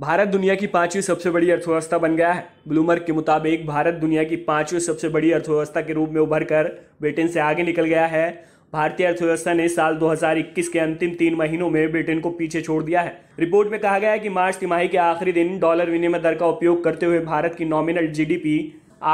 भारत दुनिया की पांचवी सबसे बड़ी अर्थव्यवस्था बन गया है ब्लूमर्ग के मुताबिक भारत दुनिया की पांचवी सबसे बड़ी अर्थव्यवस्था के रूप में उभर कर ब्रिटेन से आगे निकल गया है भारतीय अर्थव्यवस्था ने साल 2021 के अंतिम तीन महीनों में ब्रिटेन को पीछे छोड़ दिया है रिपोर्ट में कहा गया है कि मार्च तिमाही के आखिरी दिन डॉलर विनिमय दर का उपयोग करते हुए भारत की नॉमिनल जीडीपी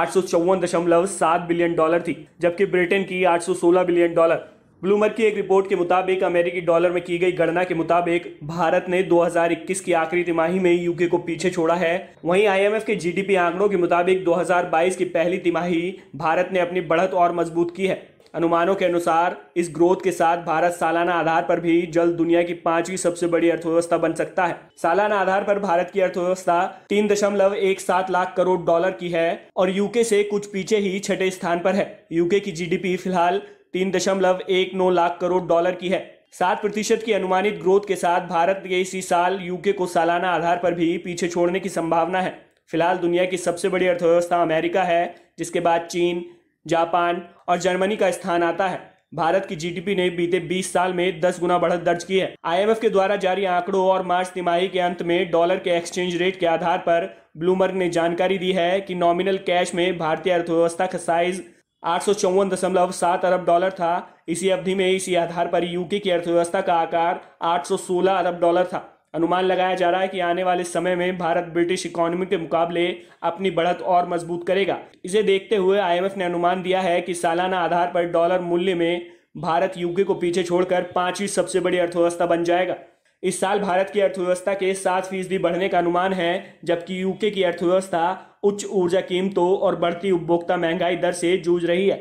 आठ बिलियन डॉलर थी जबकि ब्रिटेन की 816 बिलियन डॉलर ब्लूमर की एक रिपोर्ट के मुताबिक अमेरिकी डॉलर में की गई गणना के मुताबिक भारत ने 2021 की आखिरी तिमाही में यूके को पीछे छोड़ा है वहीं आईएमएफ के जीडीपी आंकड़ों के मुताबिक 2022 की पहली तिमाही भारत ने अपनी बढ़त और मजबूत की है अनुमानों के अनुसार इस ग्रोथ के साथ भारत सालाना आधार पर भी जल्द दुनिया की पांचवी सबसे बड़ी अर्थव्यवस्था बन सकता है सालाना आधार पर भारत की अर्थव्यवस्था तीन दशमलव एक सात लाख करोड़ डॉलर की है और यूके से कुछ पीछे ही छठे स्थान पर है यूके की जीडीपी फिलहाल तीन दशमलव एक नौ लाख करोड़ डॉलर की है सात प्रतिशत की अनुमानित ग्रोथ के साथ भारत के इसी साल यूके को सालाना आधार पर भी पीछे छोड़ने की संभावना है फिलहाल दुनिया की सबसे बड़ी अर्थव्यवस्था अमेरिका है जिसके बाद चीन जापान और जर्मनी का स्थान आता है भारत की जीडीपी ने बीते 20 साल में 10 गुना बढ़त दर्ज की है आईएमएफ के द्वारा जारी आंकड़ों और मार्च तिमाही के अंत में डॉलर के एक्सचेंज रेट के आधार पर ब्लूमबर्ग ने जानकारी दी है कि नॉमिनल कैश में भारतीय अर्थव्यवस्था का साइज आठ अरब डॉलर था इसी अवधि में इसी आधार पर यूके की अर्थव्यवस्था का आकार 816 अरब डॉलर था अनुमान लगाया जा रहा है कि आने वाले समय में भारत ब्रिटिश इकोनॉमी के मुकाबले अपनी बढ़त और मजबूत करेगा इसे देखते हुए आईएमएफ ने अनुमान दिया है कि सालाना आधार पर डॉलर मूल्य में भारत यूके को पीछे छोड़कर पांचवी सबसे बड़ी अर्थव्यवस्था बन जाएगा इस साल भारत की अर्थव्यवस्था के सात फीसदी बढ़ने का अनुमान है जबकि यूके की अर्थव्यवस्था उच्च ऊर्जा कीमतों और बढ़ती उपभोक्ता महंगाई दर से जूझ रही है